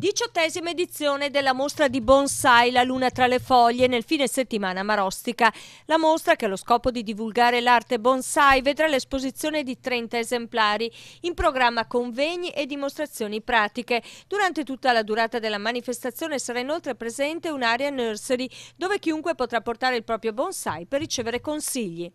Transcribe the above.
Diciottesima edizione della mostra di bonsai La luna tra le foglie nel fine settimana Marostica. La mostra, che ha lo scopo di divulgare l'arte bonsai, vedrà l'esposizione di 30 esemplari, in programma convegni e dimostrazioni pratiche. Durante tutta la durata della manifestazione sarà inoltre presente un'area nursery dove chiunque potrà portare il proprio bonsai per ricevere consigli.